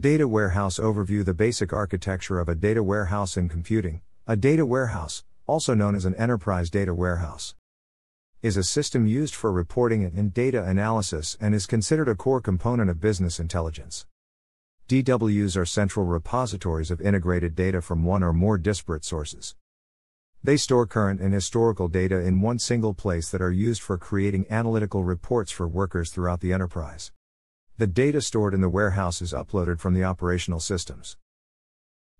Data Warehouse Overview The basic architecture of a data warehouse in computing, a data warehouse, also known as an enterprise data warehouse, is a system used for reporting and data analysis and is considered a core component of business intelligence. DWs are central repositories of integrated data from one or more disparate sources. They store current and historical data in one single place that are used for creating analytical reports for workers throughout the enterprise. The data stored in the warehouse is uploaded from the operational systems.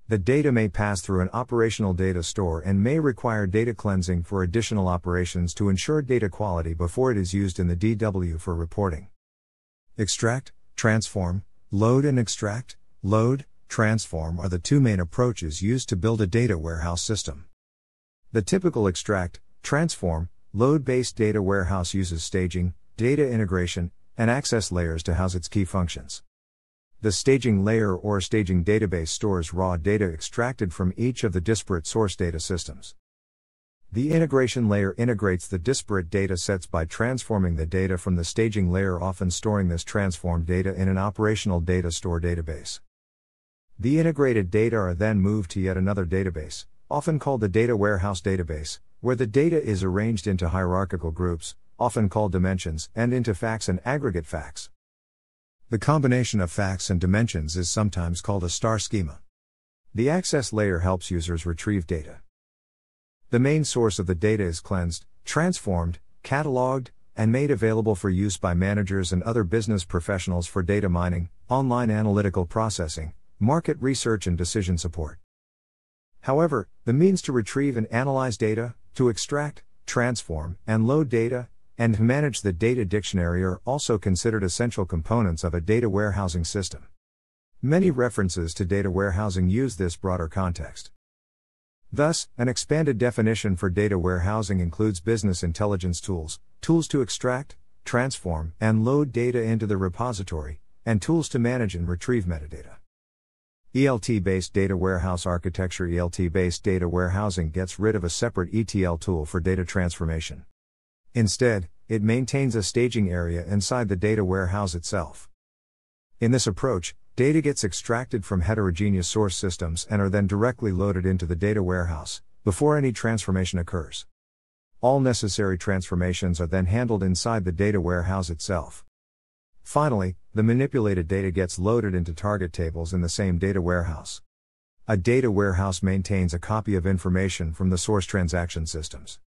The data may pass through an operational data store and may require data cleansing for additional operations to ensure data quality before it is used in the DW for reporting. Extract, transform, load, and extract, load, transform are the two main approaches used to build a data warehouse system. The typical extract, transform, load based data warehouse uses staging, data integration, and access layers to house its key functions. The staging layer or staging database stores raw data extracted from each of the disparate source data systems. The integration layer integrates the disparate data sets by transforming the data from the staging layer, often storing this transformed data in an operational data store database. The integrated data are then moved to yet another database, often called the data warehouse database, where the data is arranged into hierarchical groups, often called dimensions, and into facts and aggregate facts. The combination of facts and dimensions is sometimes called a star schema. The access layer helps users retrieve data. The main source of the data is cleansed, transformed, cataloged, and made available for use by managers and other business professionals for data mining, online analytical processing, market research, and decision support. However, the means to retrieve and analyze data, to extract, transform, and load data, and manage the data dictionary are also considered essential components of a data warehousing system. Many references to data warehousing use this broader context. Thus, an expanded definition for data warehousing includes business intelligence tools, tools to extract, transform, and load data into the repository, and tools to manage and retrieve metadata. ELT based data warehouse architecture ELT based data warehousing gets rid of a separate ETL tool for data transformation. Instead, it maintains a staging area inside the data warehouse itself. In this approach, data gets extracted from heterogeneous source systems and are then directly loaded into the data warehouse, before any transformation occurs. All necessary transformations are then handled inside the data warehouse itself. Finally, the manipulated data gets loaded into target tables in the same data warehouse. A data warehouse maintains a copy of information from the source transaction systems.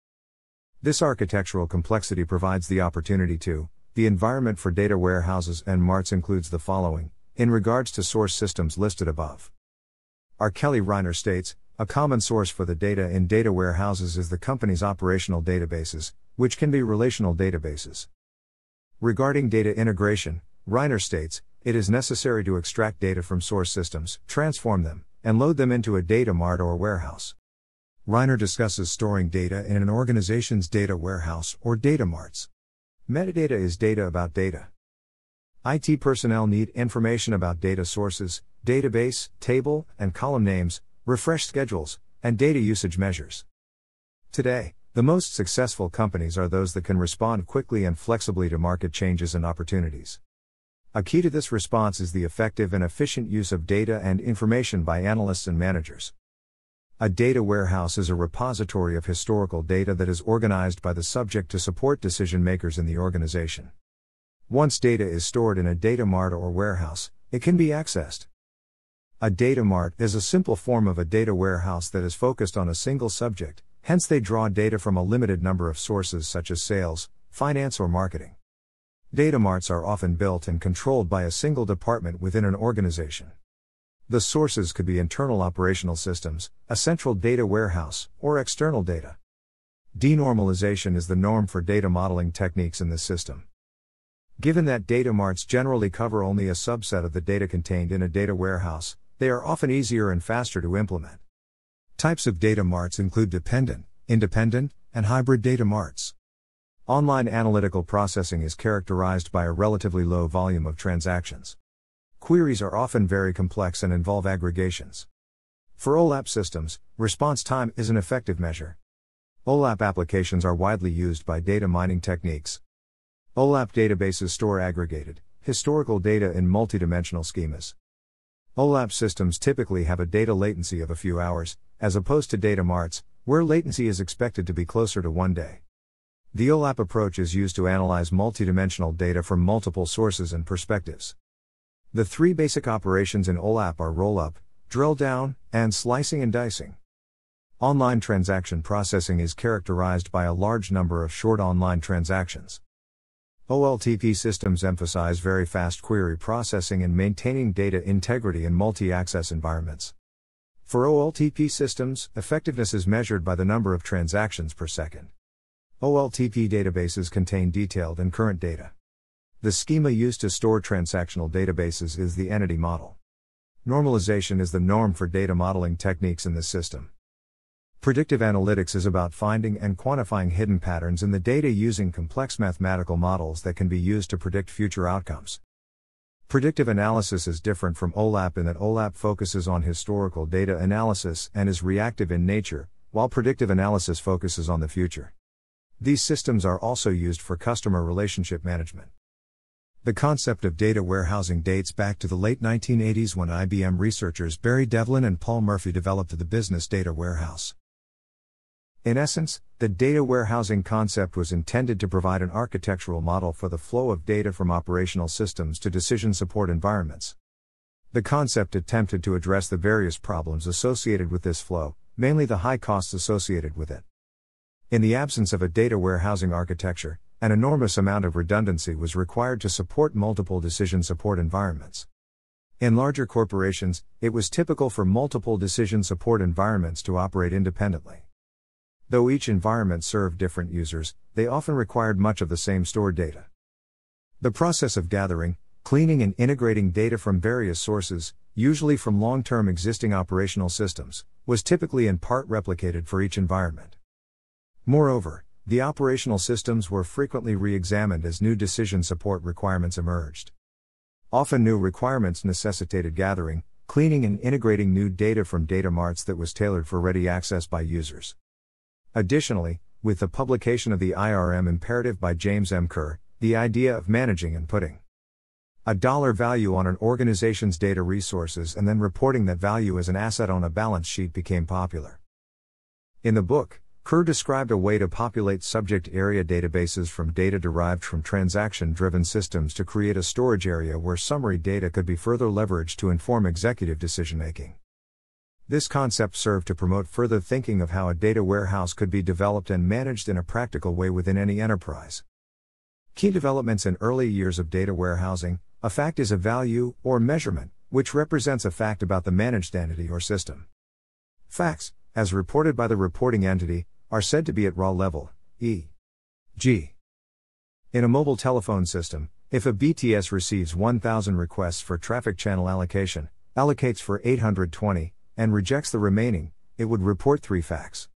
This architectural complexity provides the opportunity to, the environment for data warehouses and marts includes the following, in regards to source systems listed above. R. Kelly Reiner states, a common source for the data in data warehouses is the company's operational databases, which can be relational databases. Regarding data integration, Reiner states, it is necessary to extract data from source systems, transform them, and load them into a data mart or warehouse. Reiner discusses storing data in an organization's data warehouse or data marts. Metadata is data about data. IT personnel need information about data sources, database, table, and column names, refresh schedules, and data usage measures. Today, the most successful companies are those that can respond quickly and flexibly to market changes and opportunities. A key to this response is the effective and efficient use of data and information by analysts and managers. A data warehouse is a repository of historical data that is organized by the subject to support decision makers in the organization. Once data is stored in a data mart or warehouse, it can be accessed. A data mart is a simple form of a data warehouse that is focused on a single subject, hence, they draw data from a limited number of sources such as sales, finance, or marketing. Data marts are often built and controlled by a single department within an organization. The sources could be internal operational systems, a central data warehouse, or external data. Denormalization is the norm for data modeling techniques in this system. Given that data marts generally cover only a subset of the data contained in a data warehouse, they are often easier and faster to implement. Types of data marts include dependent, independent, and hybrid data marts. Online analytical processing is characterized by a relatively low volume of transactions. Queries are often very complex and involve aggregations. For OLAP systems, response time is an effective measure. OLAP applications are widely used by data mining techniques. OLAP databases store aggregated, historical data in multidimensional schemas. OLAP systems typically have a data latency of a few hours, as opposed to data marts, where latency is expected to be closer to one day. The OLAP approach is used to analyze multidimensional data from multiple sources and perspectives. The three basic operations in OLAP are roll up, drill down, and slicing and dicing. Online transaction processing is characterized by a large number of short online transactions. OLTP systems emphasize very fast query processing and maintaining data integrity in multi access environments. For OLTP systems, effectiveness is measured by the number of transactions per second. OLTP databases contain detailed and current data. The schema used to store transactional databases is the entity model. Normalization is the norm for data modeling techniques in this system. Predictive analytics is about finding and quantifying hidden patterns in the data using complex mathematical models that can be used to predict future outcomes. Predictive analysis is different from OLAP in that OLAP focuses on historical data analysis and is reactive in nature, while predictive analysis focuses on the future. These systems are also used for customer relationship management. The concept of data warehousing dates back to the late 1980s when IBM researchers Barry Devlin and Paul Murphy developed the business data warehouse. In essence, the data warehousing concept was intended to provide an architectural model for the flow of data from operational systems to decision support environments. The concept attempted to address the various problems associated with this flow, mainly the high costs associated with it. In the absence of a data warehousing architecture, an enormous amount of redundancy was required to support multiple decision support environments. In larger corporations, it was typical for multiple decision support environments to operate independently. Though each environment served different users, they often required much of the same stored data. The process of gathering, cleaning, and integrating data from various sources, usually from long term existing operational systems, was typically in part replicated for each environment. Moreover, the operational systems were frequently re examined as new decision support requirements emerged. Often, new requirements necessitated gathering, cleaning, and integrating new data from data marts that was tailored for ready access by users. Additionally, with the publication of the IRM imperative by James M. Kerr, the idea of managing and putting a dollar value on an organization's data resources and then reporting that value as an asset on a balance sheet became popular. In the book, Kerr described a way to populate subject area databases from data derived from transaction driven systems to create a storage area where summary data could be further leveraged to inform executive decision making. This concept served to promote further thinking of how a data warehouse could be developed and managed in a practical way within any enterprise. Key developments in early years of data warehousing a fact is a value, or measurement, which represents a fact about the managed entity or system. Facts, as reported by the reporting entity, are said to be at raw level, e.g. In a mobile telephone system, if a BTS receives 1,000 requests for traffic channel allocation, allocates for 820, and rejects the remaining, it would report three facts.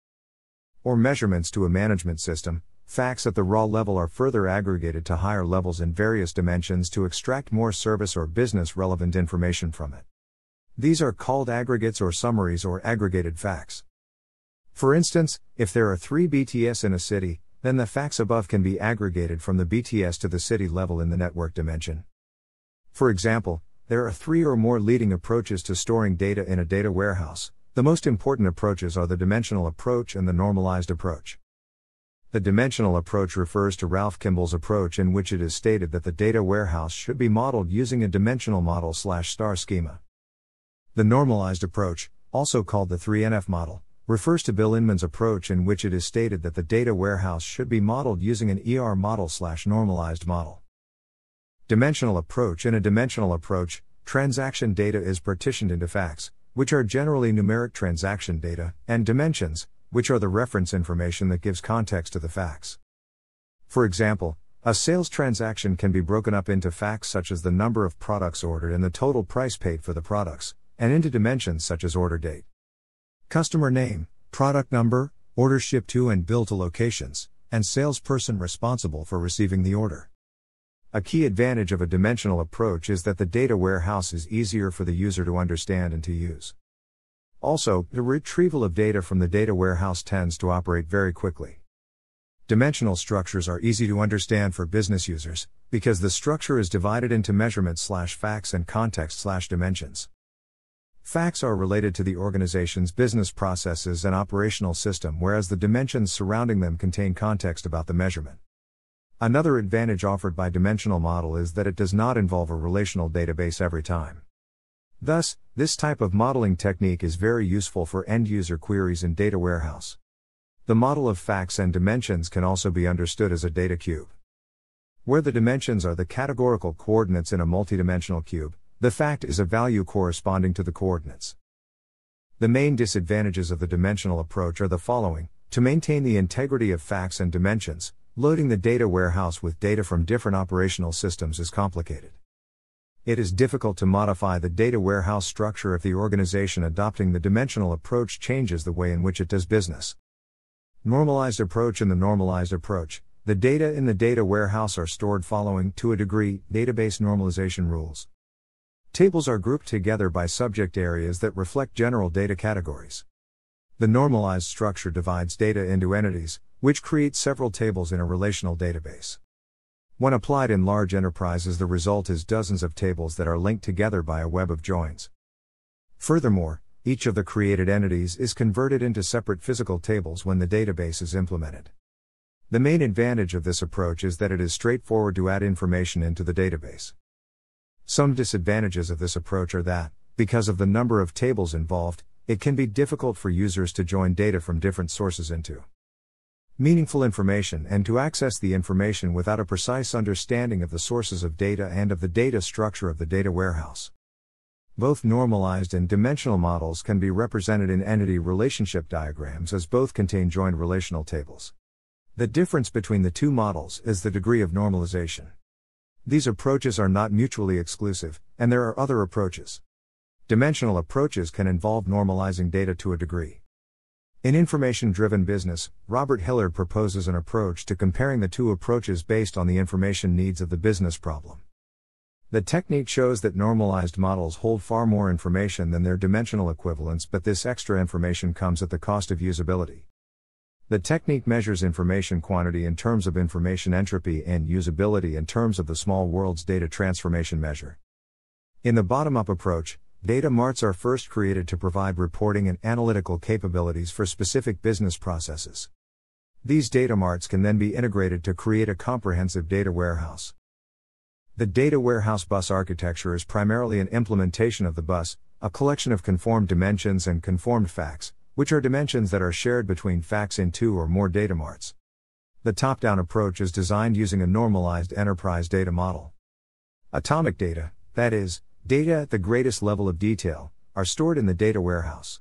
Or measurements to a management system, facts at the raw level are further aggregated to higher levels in various dimensions to extract more service or business relevant information from it. These are called aggregates or summaries or aggregated facts. For instance, if there are three BTS in a city, then the facts above can be aggregated from the BTS to the city level in the network dimension. For example, there are three or more leading approaches to storing data in a data warehouse. The most important approaches are the dimensional approach and the normalized approach. The dimensional approach refers to Ralph Kimball's approach in which it is stated that the data warehouse should be modeled using a dimensional model slash star schema. The normalized approach, also called the 3NF model, refers to Bill Inman's approach in which it is stated that the data warehouse should be modeled using an ER model slash normalized model. Dimensional approach In a dimensional approach, transaction data is partitioned into facts, which are generally numeric transaction data, and dimensions, which are the reference information that gives context to the facts. For example, a sales transaction can be broken up into facts such as the number of products ordered and the total price paid for the products, and into dimensions such as order date. Customer name, product number, order shipped to and bill to locations, and salesperson responsible for receiving the order. A key advantage of a dimensional approach is that the data warehouse is easier for the user to understand and to use. Also, the retrieval of data from the data warehouse tends to operate very quickly. Dimensional structures are easy to understand for business users because the structure is divided into measurement slash facts and context slash dimensions. Facts are related to the organization's business processes and operational system, whereas the dimensions surrounding them contain context about the measurement. Another advantage offered by dimensional model is that it does not involve a relational database every time. Thus, this type of modeling technique is very useful for end user queries in data warehouse. The model of facts and dimensions can also be understood as a data cube. Where the dimensions are the categorical coordinates in a multidimensional cube, the fact is a value corresponding to the coordinates. The main disadvantages of the dimensional approach are the following to maintain the integrity of facts and dimensions, loading the data warehouse with data from different operational systems is complicated. It is difficult to modify the data warehouse structure if the organization adopting the dimensional approach changes the way in which it does business. Normalized approach In the normalized approach, the data in the data warehouse are stored following, to a degree, database normalization rules. Tables are grouped together by subject areas that reflect general data categories. The normalized structure divides data into entities, which create several tables in a relational database. When applied in large enterprises, the result is dozens of tables that are linked together by a web of joins. Furthermore, each of the created entities is converted into separate physical tables when the database is implemented. The main advantage of this approach is that it is straightforward to add information into the database. Some disadvantages of this approach are that, because of the number of tables involved, it can be difficult for users to join data from different sources into meaningful information and to access the information without a precise understanding of the sources of data and of the data structure of the data warehouse. Both normalized and dimensional models can be represented in entity relationship diagrams as both contain joined relational tables. The difference between the two models is the degree of normalization. These approaches are not mutually exclusive, and there are other approaches. Dimensional approaches can involve normalizing data to a degree. In information driven business, Robert Hillard proposes an approach to comparing the two approaches based on the information needs of the business problem. The technique shows that normalized models hold far more information than their dimensional equivalents, but this extra information comes at the cost of usability. The technique measures information quantity in terms of information entropy and usability in terms of the small world's data transformation measure. In the bottom up approach, data marts are first created to provide reporting and analytical capabilities for specific business processes. These data marts can then be integrated to create a comprehensive data warehouse. The data warehouse bus architecture is primarily an implementation of the bus, a collection of conformed dimensions and conformed facts, which are dimensions that are shared between facts in two or more data marts. The top down approach is designed using a normalized enterprise data model. Atomic data, that is, data at the greatest level of detail, are stored in the data warehouse.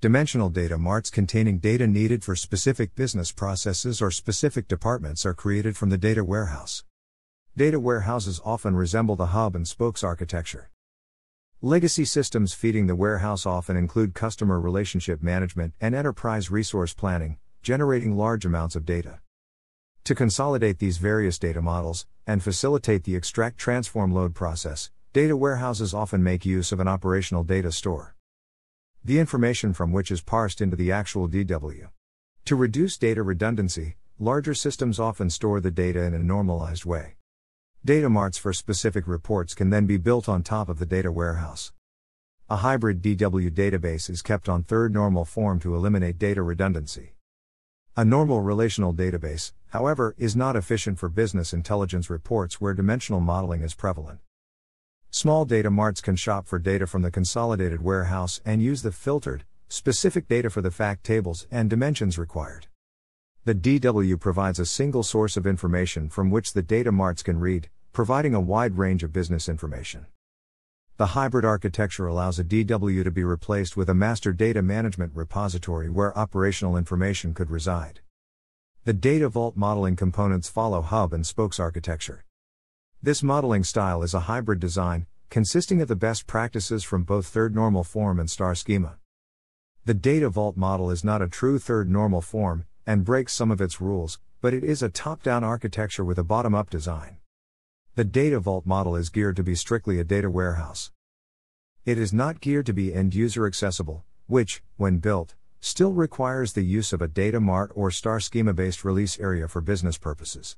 Dimensional data marts containing data needed for specific business processes or specific departments are created from the data warehouse. Data warehouses often resemble the hub and spokes architecture. Legacy systems feeding the warehouse often include customer relationship management and enterprise resource planning, generating large amounts of data. To consolidate these various data models and facilitate the extract transform load process, data warehouses often make use of an operational data store. The information from which is parsed into the actual DW. To reduce data redundancy, larger systems often store the data in a normalized way. Data marts for specific reports can then be built on top of the data warehouse. A hybrid DW database is kept on third normal form to eliminate data redundancy. A normal relational database, however, is not efficient for business intelligence reports where dimensional modeling is prevalent. Small data marts can shop for data from the consolidated warehouse and use the filtered, specific data for the fact tables and dimensions required. The DW provides a single source of information from which the data marts can read, providing a wide range of business information. The hybrid architecture allows a DW to be replaced with a master data management repository where operational information could reside. The data vault modeling components follow hub and spokes architecture. This modeling style is a hybrid design, consisting of the best practices from both third normal form and star schema. The data vault model is not a true third normal form, and breaks some of its rules, but it is a top down architecture with a bottom up design. The Data Vault model is geared to be strictly a data warehouse. It is not geared to be end user accessible, which, when built, still requires the use of a data mart or star schema based release area for business purposes.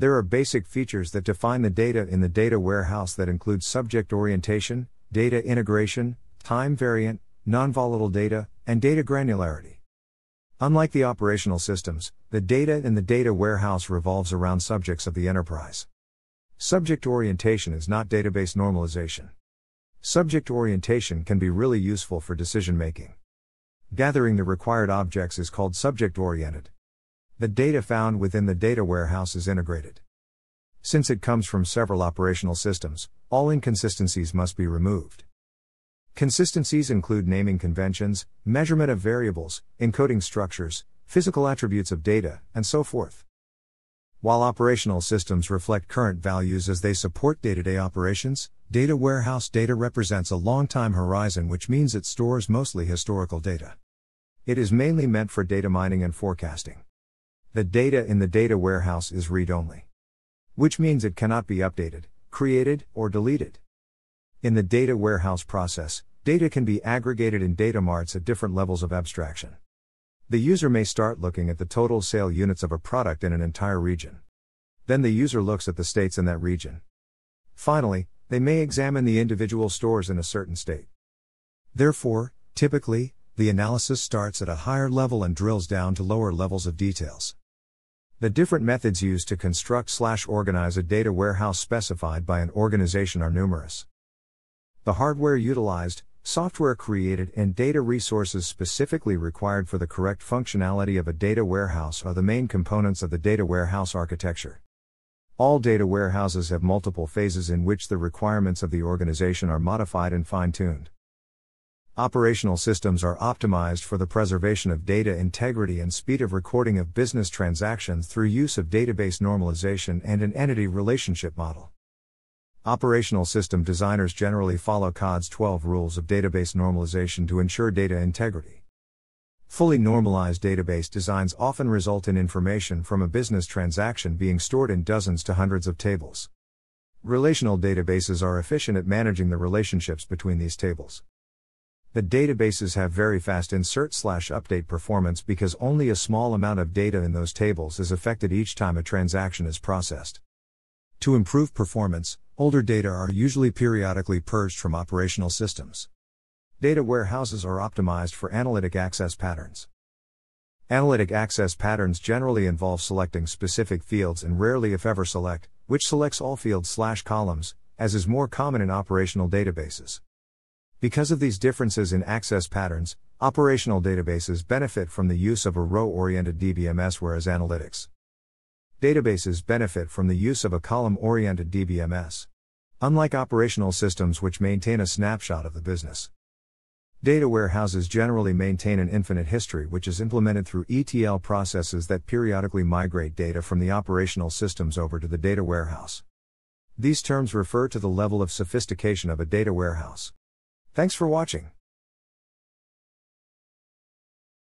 There are basic features that define the data in the data warehouse that include subject orientation, data integration, time variant, non volatile data, and data granularity. Unlike the operational systems, the data in the data warehouse revolves around subjects of the enterprise. Subject orientation is not database normalization. Subject orientation can be really useful for decision making. Gathering the required objects is called subject oriented. The data found within the data warehouse is integrated. Since it comes from several operational systems, all inconsistencies must be removed. Consistencies include naming conventions, measurement of variables, encoding structures, physical attributes of data, and so forth. While operational systems reflect current values as they support day to day operations, data warehouse data represents a long time horizon, which means it stores mostly historical data. It is mainly meant for data mining and forecasting. The data in the data warehouse is read only, which means it cannot be updated, created, or deleted. In the data warehouse process, Data can be aggregated in data marts at different levels of abstraction. The user may start looking at the total sale units of a product in an entire region. Then the user looks at the states in that region. Finally, they may examine the individual stores in a certain state. Therefore, typically, the analysis starts at a higher level and drills down to lower levels of details. The different methods used to construct slash organize a data warehouse specified by an organization are numerous. The hardware utilized, software created and data resources specifically required for the correct functionality of a data warehouse are the main components of the data warehouse architecture. All data warehouses have multiple phases in which the requirements of the organization are modified and fine tuned. Operational systems are optimized for the preservation of data integrity and speed of recording of business transactions through use of database normalization and an entity relationship model. Operational system designers generally follow COD's 12 rules of database normalization to ensure data integrity. Fully normalized database designs often result in information from a business transaction being stored in dozens to hundreds of tables. Relational databases are efficient at managing the relationships between these tables. The databases have very fast insert slash update performance because only a small amount of data in those tables is affected each time a transaction is processed. To improve performance, older data are usually periodically purged from operational systems. Data warehouses are optimized for analytic access patterns. Analytic access patterns generally involve selecting specific fields and rarely if ever select, which selects all fields slash columns, as is more common in operational databases. Because of these differences in access patterns, operational databases benefit from the use of a row oriented DBMS, whereas analytics Databases benefit from the use of a column oriented DBMS. Unlike operational systems which maintain a snapshot of the business, data warehouses generally maintain an infinite history which is implemented through ETL processes that periodically migrate data from the operational systems over to the data warehouse. These terms refer to the level of sophistication of a data warehouse. Thanks for watching.